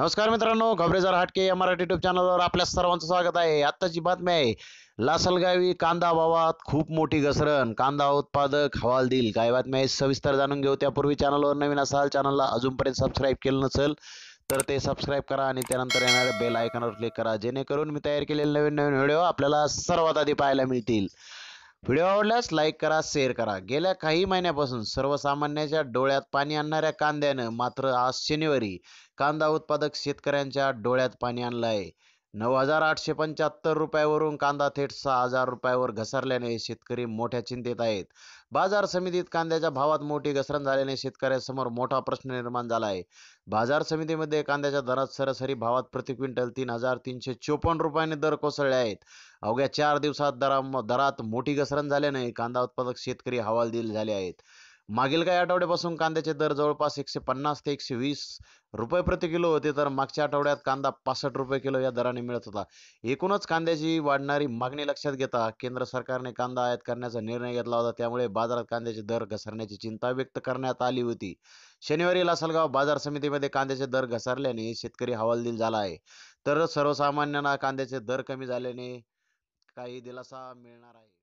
नमस्कार मित्रांनो खबरेजार हाटके या मराठी युट्यूब चॅनलवर आपल्या सर्वांचं स्वागत आहे आत्ताची बातमी आहे लासलगावी कांदा भावात खूप मोठी घसरण कांदा उत्पादक हवाल देईल काय बातमी आहे सविस्तर जाणून घेऊ त्यापूर्वी चॅनलवर नवीन असाल चॅनलला अजूनपर्यंत सबस्क्राईब केलं नसेल तर ते सबस्क्राईब करा आणि त्यानंतर येणाऱ्या बेल आयकॉनवर क्लिक करा जेणेकरून मी तयार केलेले नवीन नवीन व्हिडिओ आपल्याला सर्वात आधी पाहायला मिळतील व्हिडिओ आवडल्यास लाईक करा शेअर करा गेल्या काही महिन्यापासून सर्वसामान्यांच्या डोळ्यात पाणी आणणाऱ्या कांद्यानं मात्र आज शनिवारी कांदा उत्पादक शेतकऱ्यांच्या डोळ्यात पाणी आणलं आहे नऊ हजार आठशे पंच्याहत्तर रुपयावरून कांदा थेट सहा हजार रुपयावर घसरल्याने शेतकरी मोठ्या चिंतेत आहेत बाजार समितीत कांद्याच्या भावात मोठी घसरण झाल्याने शेतकऱ्यासमोर मोठा प्रश्न निर्माण झाला आहे बाजार समितीमध्ये कांद्याच्या दरात सरासरी भावात प्रति क्विंटल तीन हजार तीनशे चोपन्न रुपयाने दर कोसळले आहेत अवघ्या चार दिवसात दरा दरात मोठी घसरण झाल्याने कांदा उत्पादक शेतकरी हवालदिल झाले आहेत मागील काही आठवड्यापासून कांद्याचे दर जवळपास एकशे पन्नास ते एकशे वीस रुपये प्रति किलो होते तर मागच्या आठवड्यात कांदा पासष्ट रुपये किलो या दराने मिळत होता एकूणच कांद्याची वाढणारी मागणी लक्षात घेता केंद्र सरकारने कांदा आयात करण्याचा निर्णय घेतला होता त्यामुळे बाजारात कांद्याचे दर घसरण्याची चिंता व्यक्त करण्यात आली होती शनिवारी लासलगाव बाजार समितीमध्ये कांद्याचे दर घसरल्याने शेतकरी हवालदिल झाला आहे तर सर्वसामान्यांना कांद्याचे दर कमी झाल्याने काही दिलासा मिळणार आहे